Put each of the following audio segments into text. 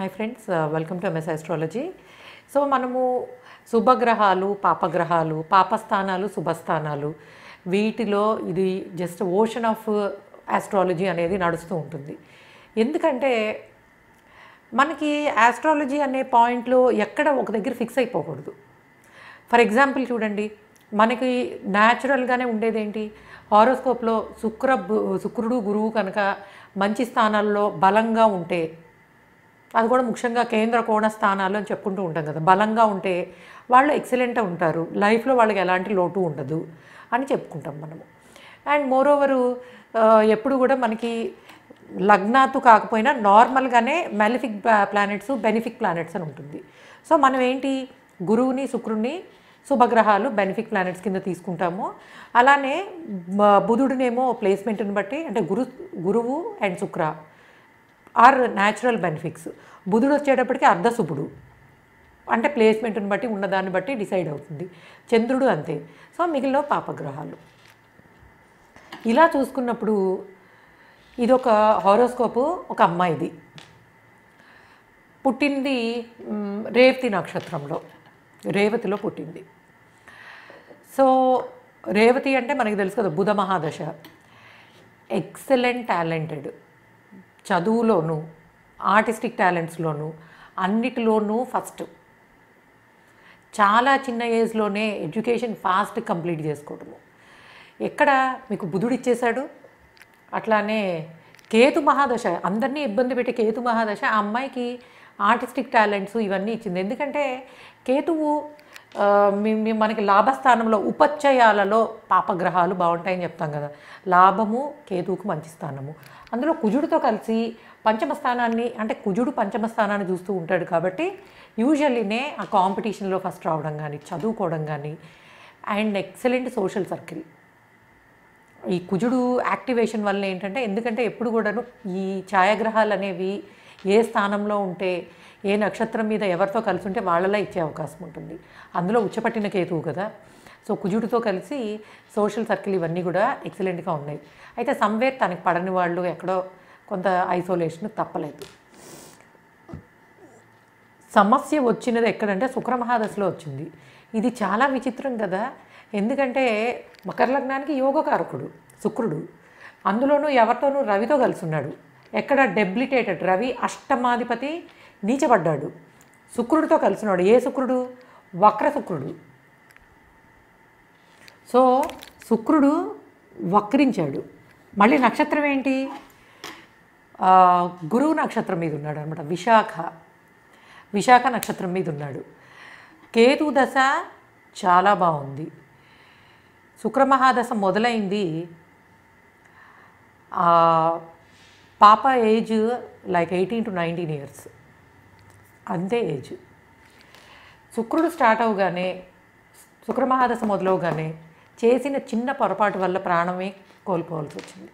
hi friends welcome to MS astrology so మనము శుభగ్రహాలు పాపగ్రహాలు పాపస్థానాలు శుభస్థానాలు వీటిలో ఇది జస్ట్ ఓషన్ ఆఫ్ ఆస్ట్రాలజీ అనేది నడుస్తూ ఉంటుంది ఎందుకంటే మనకి ఆస్ట్రాలజీ అనే పాయింట్లో ఎక్కడ ఒక దగ్గర ఫిక్స్ అయిపోకూడదు ఫర్ ఎగ్జాంపుల్ చూడండి మనకి న్యాచురల్గానే ఉండేదేంటి హారోస్కోప్లో శుక్ర శుక్రుడు గురువు కనుక మంచి స్థానాల్లో బలంగా ఉంటే అది కూడా ముఖ్యంగా కేంద్ర కోణ స్థానాలు అని చెప్పుకుంటూ ఉంటాం కదా బలంగా ఉంటే వాళ్ళు ఎక్సలెంట్ ఉంటారు లైఫ్లో వాళ్ళకి ఎలాంటి లోటు ఉండదు అని చెప్పుకుంటాం మనము అండ్ మోరోవరు ఎప్పుడు కూడా మనకి లగ్నాతు కాకపోయినా నార్మల్గానే మెలిఫిక్ ప్లానెట్స్ బెనిఫిక్ ప్లానెట్స్ అని ఉంటుంది సో మనం ఏంటి గురువుని శుక్రుని శుభగ్రహాలు బెనిఫిక్ ప్లానెట్స్ కింద తీసుకుంటాము అలానే బుధుడినేమో ప్లేస్మెంట్ని బట్టి అంటే గురు గురువు అండ్ శుక్ర ఆర్ న్యాచురల్ బెనిఫిట్స్ బుధుడు వచ్చేటప్పటికి అర్ధశుభుడు అంటే ప్లేస్మెంట్ని బట్టి ఉన్నదాన్ని బట్టి డిసైడ్ అవుతుంది చంద్రుడు అంతే సో మిగిలిన పాపగ్రహాలు ఇలా చూసుకున్నప్పుడు ఇది ఒక హారోస్కోపు ఒక అమ్మాయిది పుట్టింది రేవతి నక్షత్రంలో రేవతిలో పుట్టింది సో రేవతి అంటే మనకి తెలుసు కదా బుధ మహాదశ ఎక్సలెంట్ టాలెంటెడ్ చదువులోనూ ఆర్టిస్టిక్ టాలెంట్స్లోనూ అన్నిటిలోనూ ఫస్ట్ చాలా చిన్న ఏజ్లోనే ఎడ్యుకేషన్ ఫాస్ట్ కంప్లీట్ చేసుకోవటము ఎక్కడ మీకు బుధుడు ఇచ్చేశాడు అట్లానే కేతు మహాదశ అందరినీ ఇబ్బంది పెట్టే కేతు మహాదశ ఆ అమ్మాయికి ఆర్టిస్టిక్ టాలెంట్స్ ఇవన్నీ ఇచ్చింది ఎందుకంటే కేతువు మనకి లాభస్థానంలో ఉపచయాలలో పాపగ్రహాలు బాగుంటాయని చెప్తాం కదా లాభము కేతువుకు మంచి స్థానము అందులో కుజుడితో కలిసి పంచమ స్థానాన్ని అంటే కుజుడు పంచమ స్థానాన్ని చూస్తూ ఉంటాడు కాబట్టి యూజువల్లీనే ఆ కాంపిటీషన్లో ఫస్ట్ రావడం కానీ చదువుకోవడం కానీ అండ్ ఎక్సలెంట్ సోషల్ సర్కిల్ ఈ కుజుడు యాక్టివేషన్ వల్ల ఏంటంటే ఎందుకంటే ఎప్పుడు కూడాను ఈ ఛాయాగ్రహాలు అనేవి ఏ స్థానంలో ఉంటే ఏ నక్షత్రం మీద ఎవరితో కలిసి ఉంటే వాళ్ళలా ఇచ్చే అవకాశం ఉంటుంది అందులో ఉచ్చపట్టిన కేతువు కదా సో కుజుడితో కలిసి సోషల్ సర్కిల్ ఇవన్నీ కూడా ఎక్సలెంట్గా ఉన్నాయి అయితే సమ్వేర్ తనకు పడని వాళ్ళు ఎక్కడో కొంత ఐసోలేషన్ తప్పలేదు సమస్య వచ్చినది ఎక్కడంటే శుక్రమహాదశలో వచ్చింది ఇది చాలా విచిత్రం కదా ఎందుకంటే మకర లగ్నానికి యోగకారకుడు శుక్రుడు అందులోనూ ఎవరితోనూ రవితో కలిసి ఉన్నాడు ఎక్కడ డెబ్లిటేటెడ్ రవి అష్టమాధిపతి నీచబడ్డాడు శుక్రుడితో కలిసినాడు ఏ శుక్రుడు వక్ర శుక్రుడు సో శుక్రుడు వక్రించాడు మళ్ళీ నక్షత్రం ఏంటి గురువు నక్షత్రం మీద ఉన్నాడు అనమాట విశాఖ విశాఖ నక్షత్రం మీద ఉన్నాడు కేతు దశ చాలా బాగుంది శుక్రమహాదశ మొదలైంది పాప age like eighteen to nineteen years అంతే ఏజ్ శుక్రుడు స్టార్ట్ అవగానే శుక్రమహాదశ మొదలవగానే చేసిన చిన్న పొరపాటు వల్ల ప్రాణమే కోల్పోవాల్సి వచ్చింది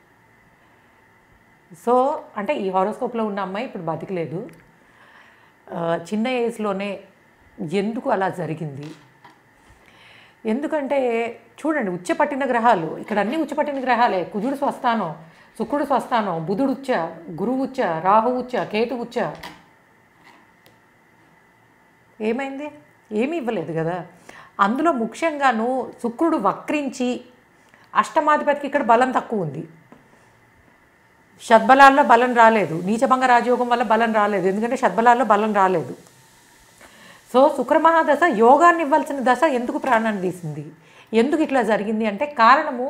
సో అంటే ఈ హారోస్కోప్లో ఉన్న అమ్మాయి ఇప్పుడు బతికలేదు చిన్న ఏజ్లోనే ఎందుకు అలా జరిగింది ఎందుకంటే చూడండి ఉచ్చపట్టిన గ్రహాలు ఇక్కడ అన్నీ ఉచ్చపట్టిన గ్రహాలే కుదురు స్వస్థానం శుక్రుడు స్వస్థానం బుధుడు ఉచ్చ గురువు ఉచ్చ రాహు ఉచ్చ కేతు ఉచ్చ ఏమైంది ఏమీ ఇవ్వలేదు కదా అందులో ముఖ్యంగాను శుక్రుడు వక్రించి అష్టమాధిపతికి ఇక్కడ బలం తక్కువ ఉంది షద్బలాల్లో బలం రాలేదు నీచభంగ రాజయోగం వల్ల బలం రాలేదు ఎందుకంటే షద్బలాల్లో బలం రాలేదు సో శుక్రమహాదశ యోగాన్ని ఇవ్వాల్సిన దశ ఎందుకు ప్రాణాన్ని తీసింది ఎందుకు ఇట్లా జరిగింది అంటే కారణము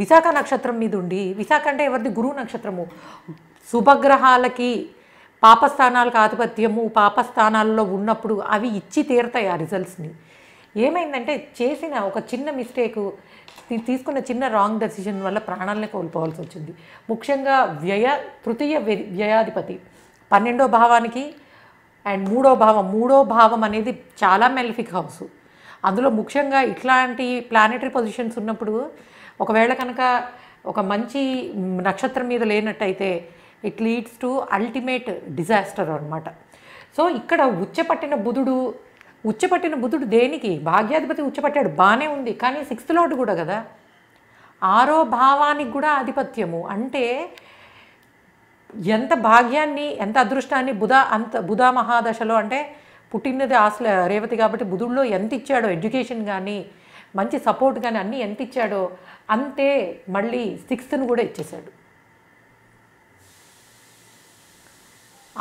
విశాఖ నక్షత్రం మీద ఉండి విశాఖ అంటే ఎవరిది గురువు నక్షత్రము శుభగ్రహాలకి పాపస్థానాలకు ఆధిపత్యము పాపస్థానాల్లో ఉన్నప్పుడు అవి ఇచ్చి తీరతాయి ఆ రిజల్ట్స్ని ఏమైందంటే చేసిన ఒక చిన్న మిస్టేక్ తీసుకున్న చిన్న రాంగ్ డెసిషన్ వల్ల ప్రాణాలనే కోల్పోవాల్సి వచ్చింది ముఖ్యంగా వ్యయ తృతీయ వ్యయాధిపతి పన్నెండో భావానికి అండ్ మూడో భావం మూడో భావం అనేది చాలా మెలిఫిక్ హౌస్ అందులో ముఖ్యంగా ఇట్లాంటి ప్లానెటరీ పొజిషన్స్ ఉన్నప్పుడు ఒకవేళ కనుక ఒక మంచి నక్షత్రం మీద లేనట్టయితే it leads to ultimate disaster అనమాట సో ఇక్కడ ఉచ్చపట్టిన బుధుడు ఉచ్చపట్టిన బుధుడు దేనికి భాగ్యాధిపతి ఉచ్చపట్టాడు బాగానే ఉంది కానీ సిక్స్త్ లోటు కూడా కదా ఆరో భావానికి కూడా ఆధిపత్యము అంటే ఎంత భాగ్యాన్ని ఎంత అదృష్టాన్ని బుధ అంత బుధ మహాదశలో అంటే పుట్టినది ఆశ రేవతి కాబట్టి బుధుడిలో ఎంత ఇచ్చాడో ఎడ్యుకేషన్ కానీ మంచి సపోర్ట్ కానీ అన్నీ ఎంత ఇచ్చాడో అంతే మళ్ళీ సిక్స్త్ను కూడా ఇచ్చేశాడు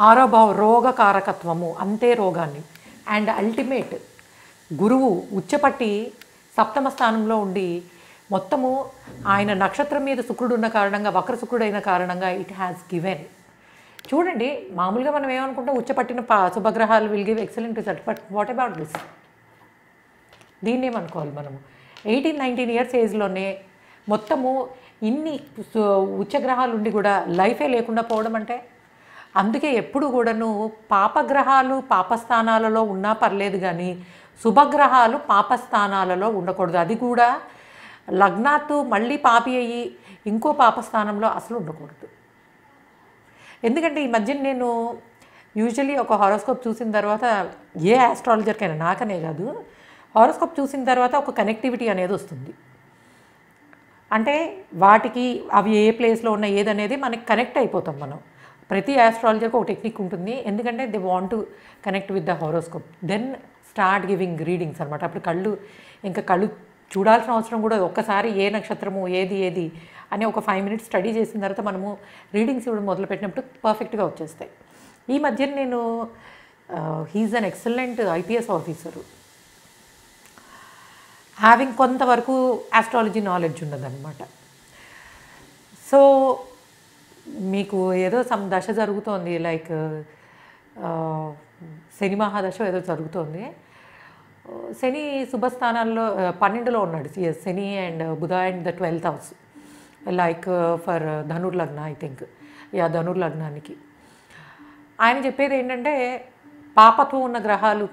ఆరోభావ రోగకారకత్వము అంతే రోగాన్ని అండ్ అల్టిమేట్ గురువు ఉచ్చపట్టి సప్తమ స్థానంలో ఉండి మొత్తము ఆయన నక్షత్రం మీద శుక్రుడు ఉన్న కారణంగా వక్ర శుక్రుడు అయిన కారణంగా ఇట్ హ్యాస్ గివెన్ చూడండి మామూలుగా మనం ఏమనుకుంటాం ఉచ్చపట్టిన శుభగ్రహాలు will give excellent result but what about this దీన్నేమనుకోవాలి మనము ఎయిటీన్ నైన్టీన్ ఇయర్స్ ఏజ్లోనే మొత్తము ఇన్ని ఉచ్చగ్రహాలు ఉండి కూడా లైఫే లేకుండా పోవడం అంటే అందుకే ఎప్పుడు కూడాను పాపగ్రహాలు పాపస్థానాలలో ఉన్నా పర్లేదు కానీ శుభగ్రహాలు పాపస్థానాలలో ఉండకూడదు అది కూడా లగ్నాత్తు మళ్ళీ పాపి అయ్యి ఇంకో పాపస్థానంలో అసలు ఉండకూడదు ఎందుకంటే ఈ మధ్య నేను యూజువలీ ఒక హారోస్కోప్ చూసిన తర్వాత ఏ ఆస్ట్రాలజర్కైనా నాకనే కాదు హారోస్కోప్ చూసిన తర్వాత ఒక కనెక్టివిటీ అనేది వస్తుంది అంటే వాటికి అవి ఏ ప్లేస్లో ఉన్నాయి ఏదనేది మనకి కనెక్ట్ అయిపోతాం మనం ప్రతి ఆస్ట్రాలజీకి ఒక టెక్నిక్ ఉంటుంది ఎందుకంటే they want to connect with the horoscope then start giving readings అనమాట అప్పుడు కళ్ళు ఇంకా కళ్ళు చూడాల్సిన అవసరం కూడా ఒక్కసారి ఏ నక్షత్రము ఏది ఏది అని ఒక ఫైవ్ మినిట్స్ స్టడీ చేసిన తర్వాత మనము రీడింగ్స్ ఇవ్వడం మొదలుపెట్టినప్పుడు పర్ఫెక్ట్గా వచ్చేస్తాయి ఈ మధ్య నేను he's an excellent IPS officer having కొంతవరకు ఆస్ట్రాలజీ నాలెడ్జ్ ఉండదన్నమాట సో మీకు ఏదో సమ్ దశ జరుగుతోంది లైక్ శని మహాదశ ఏదో జరుగుతోంది శని శుభస్థానాల్లో పన్నెండులో ఉన్నాడు Shani and Budha and the twelfth house like for ధనుర్లగ్న ఐ థింక్ యా ధనుర్లగ్నానికి ఆయన చెప్పేది ఏంటంటే పాపత్వం ఉన్న గ్రహాలు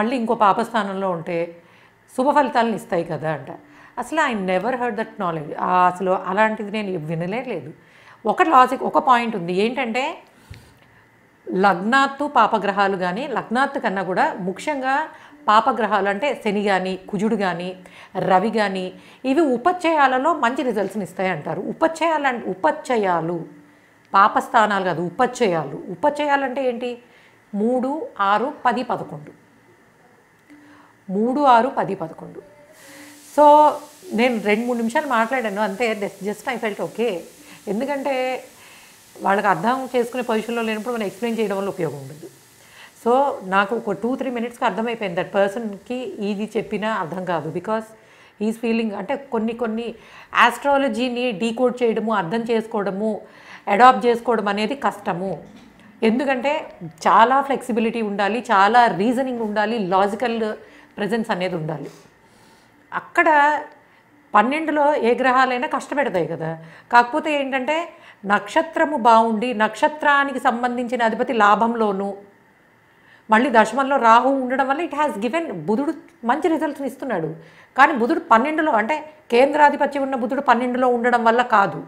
మళ్ళీ ఇంకో పాపస్థానంలో ఉంటే శుభ ఫలితాలను ఇస్తాయి కదా అంట అసలు I never heard that knowledge అసలు అలాంటిది నేను వినలేదు ఒక లాజిక్ ఒక పాయింట్ ఉంది ఏంటంటే లగ్నాత్తు పాపగ్రహాలు కానీ లగ్నాత్తు కన్నా కూడా ముఖ్యంగా పాపగ్రహాలు అంటే శని కానీ కుజుడు కానీ రవి కానీ ఇవి ఉపచయాలలో మంచి రిజల్ట్స్ని ఇస్తాయి అంటారు ఉపచయాలు ఉపచయాలు పాపస్థానాలు కాదు ఉపచయాలు ఉపచయాలు అంటే ఏంటి మూడు ఆరు పది పదకొండు మూడు ఆరు పది పదకొండు సో నేను రెండు మూడు నిమిషాలు మాట్లాడాను అంతే జస్ట్ ఐ ఫెల్ట్ ఓకే ఎందుకంటే వాళ్ళకి అర్థం చేసుకునే పొజిషన్లో లేనప్పుడు మనం ఎక్స్ప్లెయిన్ చేయడం వల్ల ఉపయోగం ఉండదు సో నాకు ఒక టూ త్రీ మినిట్స్కి అర్థమైపోయింది దట్ పర్సన్కి ఇది చెప్పినా అర్థం కాదు బికాస్ ఈజ్ ఫీలింగ్ అంటే కొన్ని కొన్ని ఆస్ట్రాలజీని డీకోడ్ చేయడము అర్థం చేసుకోవడము అడాప్ట్ చేసుకోవడం అనేది కష్టము ఎందుకంటే చాలా ఫ్లెక్సిబిలిటీ ఉండాలి చాలా రీజనింగ్ ఉండాలి లాజికల్ ప్రజెన్స్ అనేది ఉండాలి అక్కడ పన్నెండులో ఏ గ్రహాలైనా కష్టపెడతాయి కదా కాకపోతే ఏంటంటే నక్షత్రము బాగుండి నక్షత్రానికి సంబంధించిన అధిపతి లాభంలోనూ మళ్ళీ దశమంలో రాహు ఉండడం వల్ల ఇట్ హ్యాస్ గివెన్ బుధుడు మంచి రిజల్ట్స్ని ఇస్తున్నాడు కానీ బుధుడు పన్నెండులో అంటే కేంద్రాధిపత్యం ఉన్న బుధుడు పన్నెండులో ఉండడం వల్ల కాదు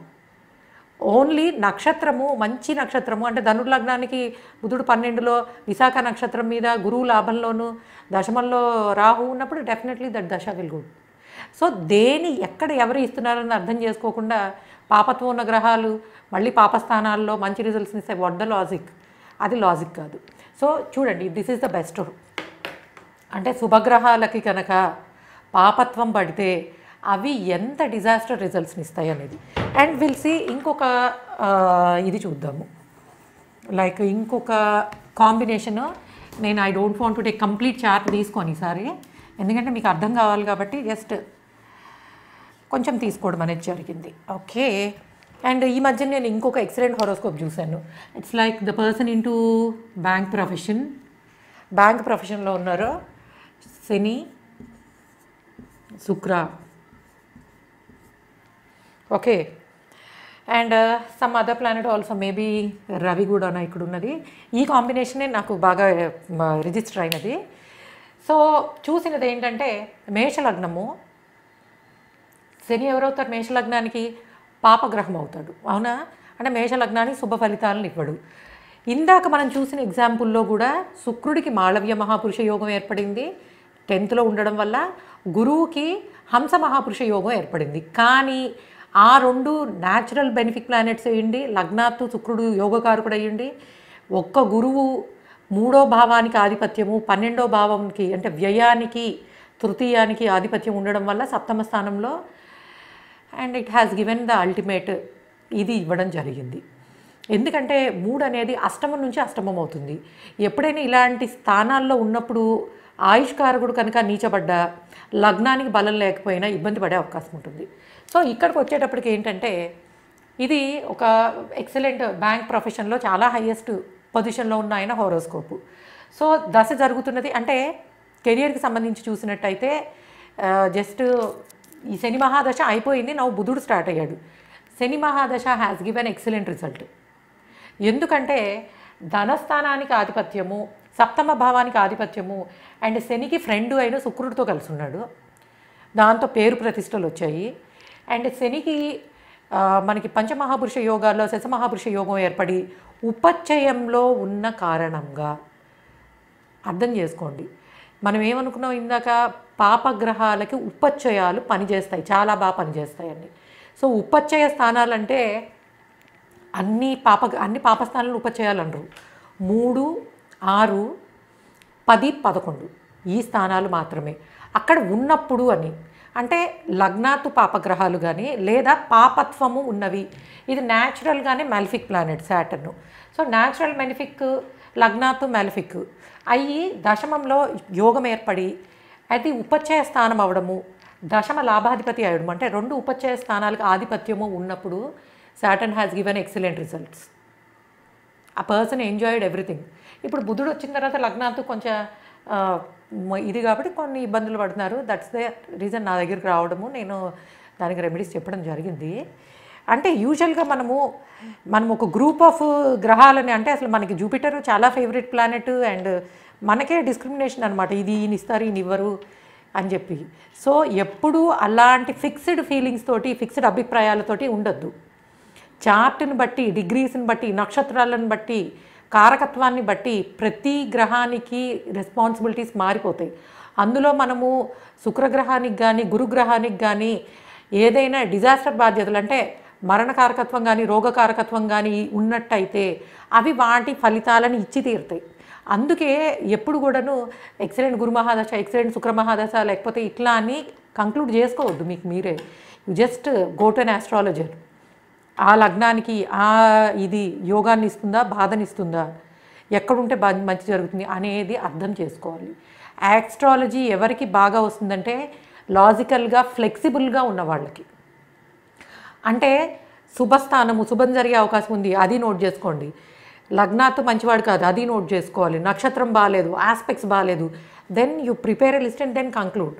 ఓన్లీ నక్షత్రము మంచి నక్షత్రము అంటే ధనుర్ లగ్నానికి బుధుడు పన్నెండులో విశాఖ నక్షత్రం మీద గురువు లాభంలోను దశమంలో రాహు ఉన్నప్పుడు డెఫినెట్లీ దట్ దశ విల్ గుడ్ సో దేని ఎక్కడ ఎవరు ఇస్తున్నారని అర్థం చేసుకోకుండా పాపత్వం ఉన్న గ్రహాలు మళ్ళీ పాపస్థానాల్లో మంచి రిజల్ట్స్ని ఇస్తే వడ్ ద లాజిక్ అది లాజిక్ కాదు సో చూడండి దిస్ ఈజ్ ద బెస్ట్ అంటే శుభగ్రహాలకి కనుక పాపత్వం పడితే అవి ఎంత డిజాస్టర్ రిజల్ట్స్ని ఇస్తాయి అనేది అండ్ విల్ సి ఇంకొక ఇది చూద్దాము లైక్ ఇంకొక కాంబినేషన్ నేను I don't want to take complete chart తీసుకొని ఈసారి ఎందుకంటే మీకు అర్థం కావాలి కాబట్టి జస్ట్ కొంచెం తీసుకోవడం అనేది జరిగింది ఓకే అండ్ ఈ మధ్య నేను ఇంకొక ఎక్సలెంట్ హోరోస్కోప్ చూశాను it's like the person in bank profession bank ప్రొఫెషన్లో ఉన్నారు Shani Shukra okay and some other planet also maybe Ravi కూడా ఇక్కడ ఉన్నది ఈ కాంబినేషనే నాకు బాగా రిజిస్టర్ uh, అయినది సో చూసినది ఏంటంటే మేషలగ్నము శని ఎవరవుతారు మేషలగ్నానికి పాపగ్రహం అవుతాడు అవునా అంటే మేషలగ్నానికి శుభ ఫలితాలను ఇవ్వడు ఇందాక మనం చూసిన ఎగ్జాంపుల్లో కూడా శుక్రుడికి మాళవ్య మహాపురుష యోగం ఏర్పడింది టెన్త్లో ఉండడం వల్ల గురువుకి హంస మహాపురుష యోగం ఏర్పడింది కానీ ఆ రెండు న్యాచురల్ బెనిఫిట్ ప్లానెట్స్ అయ్యండి లగ్నాత్తు శుక్రుడు యోగకారకుడు అయ్యండి ఒక్క గురువు మూడో భావానికి ఆధిపత్యము పన్నెండో భావంకి అంటే వ్యయానికి తృతీయానికి ఆధిపత్యం ఉండడం వల్ల సప్తమ స్థానంలో and it has given the ultimate ఇది ఇవ్వడం జరిగింది ఎందుకంటే మూడు అనేది అష్టమం నుంచి అష్టమం అవుతుంది ఎప్పుడైనా ఇలాంటి స్థానాల్లో ఉన్నప్పుడు ఆయుష్కారకుడు కనుక నీచబడ్డా లగ్నానికి బలం లేకపోయినా ఇబ్బంది పడే అవకాశం ఉంటుంది సో ఇక్కడికి వచ్చేటప్పటికి ఏంటంటే ఇది ఒక ఎక్సలెంట్ బ్యాంక్ ప్రొఫెషన్లో చాలా హయ్యెస్ట్ పొజిషన్లో ఉన్న ఆయన హోరోస్కోపు సో దశ జరుగుతున్నది అంటే కెరియర్కి సంబంధించి చూసినట్టయితే జస్ట్ ఈ శని మహాదశ అయిపోయింది నవ్వు బుధుడు స్టార్ట్ అయ్యాడు శని మహాదశ హ్యాస్ గివెన్ ఎక్సలెంట్ రిజల్ట్ ఎందుకంటే ధనస్థానానికి ఆధిపత్యము సప్తమ భావానికి ఆధిపత్యము అండ్ శనికి ఫ్రెండ్ అయిన శుక్రుడితో కలిసి ఉన్నాడు దాంతో పేరు ప్రతిష్టలు వచ్చాయి అండ్ శనికి మనకి పంచమహాపురుష యోగాల్లో శశమహాపురుష యోగం ఏర్పడి ఉపచయంలో ఉన్న కారణంగా అర్థం చేసుకోండి మనం ఏమనుకున్నాం ఇందాక పాపగ్రహాలకి ఉపచయాలు పనిచేస్తాయి చాలా బాగా పనిచేస్తాయండి సో ఉపచయ స్థానాలంటే అన్ని పాప అన్ని పాపస్థానాలను ఉపచయాలు అంటారు మూడు ఆరు పది పదకొండు ఈ స్థానాలు మాత్రమే అక్కడ ఉన్నప్పుడు అని అంటే లగ్నాతు పాపగ్రహాలు కానీ లేదా పాపత్వము ఉన్నవి ఇది న్యాచురల్గానే malefic planet Saturn so natural malefic లగ్నాతు మెలిఫిక్ అయ్యి దశమంలో యోగం ఏర్పడి అది ఉపచయ స్థానం అవడము దశమ లాభాధిపతి అయ్యడం అంటే రెండు ఉపచయ స్థానాలకు ఆధిపత్యము ఉన్నప్పుడు Saturn has given excellent results ఆ పర్సన్ ఎంజాయిడ్ ఎవ్రీథింగ్ ఇప్పుడు బుధుడు వచ్చిన తర్వాత లగ్నాతు కొంచెం ఇది కాబట్టి కొన్ని ఇబ్బందులు పడుతున్నారు దట్స్ ద రీజన్ నా దగ్గరికి రావడము నేను దానికి రెమెడీస్ చెప్పడం జరిగింది అంటే యూజువల్గా మనము మనం ఒక గ్రూప్ ఆఫ్ గ్రహాలని అంటే అసలు మనకి జూపిటర్ చాలా ఫేవరెట్ ప్లానెట్ అండ్ మనకే డిస్క్రిమినేషన్ అనమాట ఇది ఈయన ఇస్తారు ఈయన ఇవ్వరు అని చెప్పి సో ఎప్పుడూ అలాంటి ఫిక్స్డ్ ఫీలింగ్స్ తోటి ఫిక్స్డ్ అభిప్రాయాలతోటి ఉండొద్దు చార్ట్ని బట్టి డిగ్రీస్ని బట్టి నక్షత్రాలను బట్టి కారకత్వాన్ని బట్టి ప్రతి గ్రహానికి రెస్పాన్సిబిలిటీస్ మారిపోతాయి అందులో మనము శుక్రగ్రహానికి కానీ గురుగ్రహానికి కానీ ఏదైనా డిజాస్టర్ బాధ్యతలు అంటే మరణకారకత్వం కానీ రోగకారకత్వం కానీ ఉన్నట్టయితే అవి వాటి ఫలితాలను ఇచ్చి తీరుతాయి అందుకే ఎప్పుడు కూడాను ఎక్సలెంట్ గురు మహాదశ ఎక్సలెంట్ శుక్ర మహాదశ లేకపోతే ఇట్లా అని కంక్లూడ్ చేసుకోవద్దు మీకు మీరే you just gotten to astrologer ఆ లగ్నానికి ఆ ఇది యోగాన్ని ఇస్తుందా బాధనిస్తుందా ఎక్కడుంటే బా మంచి జరుగుతుంది అనేది అర్థం చేసుకోవాలి యాక్స్ట్రాలజీ ఎవరికి బాగా వస్తుందంటే లాజికల్గా ఫ్లెక్సిబుల్గా ఉన్న వాళ్ళకి అంటే శుభస్థానము శుభం జరిగే అవకాశం ఉంది అది నోట్ చేసుకోండి లగ్నాతో మంచివాడు కాదు అది నోట్ చేసుకోవాలి నక్షత్రం బాగాలేదు ఆస్పెక్ట్స్ బాగాలేదు then you prepare a list and then conclude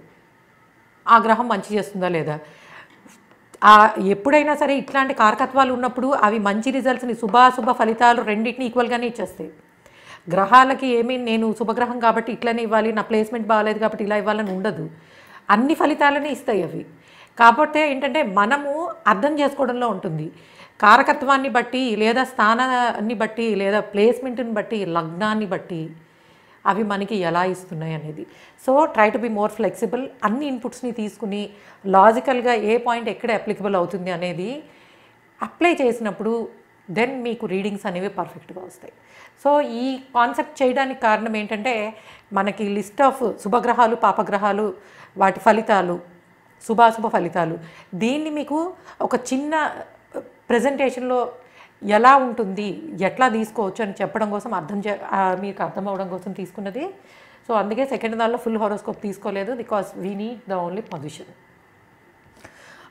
ఆ గ్రహం మంచి చేస్తుందా లేదా ఎప్పుడైనా సరే ఇట్లాంటి కారకత్వాలు ఉన్నప్పుడు అవి మంచి రిజల్ట్స్ని శుభాశుభ ఫలితాలు రెండింటిని ఈక్వల్గానే ఇచ్చేస్తాయి గ్రహాలకి ఏమీ నేను శుభగ్రహం కాబట్టి ఇట్లనే ఇవ్వాలి నా ప్లేస్మెంట్ బాగాలేదు కాబట్టి ఇలా ఇవ్వాలని ఉండదు అన్ని ఫలితాలనే ఇస్తాయి అవి కాబట్టి ఏంటంటే మనము అర్థం చేసుకోవడంలో ఉంటుంది కారకత్వాన్ని బట్టి లేదా స్థానాన్ని బట్టి లేదా ప్లేస్మెంట్ని బట్టి లగ్నాన్ని బట్టి అవి మనకి ఎలా ఇస్తున్నాయి అనేది so try to be more flexible అన్ని ఇన్పుట్స్ని తీసుకుని లాజికల్గా ఏ పాయింట్ ఎక్కడ అప్లికబుల్ అవుతుంది అనేది అప్లై చేసినప్పుడు దెన్ మీకు రీడింగ్స్ అనేవి పర్ఫెక్ట్గా వస్తాయి సో ఈ కాన్సెప్ట్ చేయడానికి కారణం ఏంటంటే మనకి లిస్ట్ ఆఫ్ శుభగ్రహాలు పాపగ్రహాలు వాటి ఫలితాలు శుభాశుభ ఫలితాలు దీన్ని మీకు ఒక చిన్న ప్రజెంటేషన్లో ఎలా ఉంటుంది ఎట్లా తీసుకోవచ్చు అని చెప్పడం కోసం అర్థం చే మీకు అర్థం అవ్వడం కోసం తీసుకున్నది సో అందుకే సెకండ్ దానిలో ఫుల్ హోరోస్కోప్ తీసుకోలేదు because we need the only position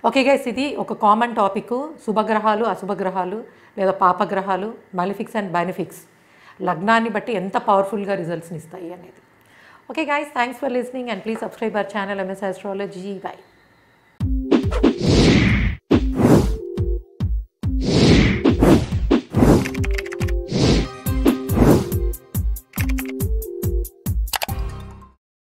okay guys ఇది ఒక కామన్ టాపిక్ శుభగ్రహాలు అశుభగ్రహాలు లేదా పాపగ్రహాలు మలిఫిక్స్ అండ్ బెనిఫిక్స్ లగ్నాన్ని బట్టి ఎంత పవర్ఫుల్గా రిజల్ట్స్ని ఇస్తాయి అనేది okay guys thanks for listening and please subscribe our channel MS astrology by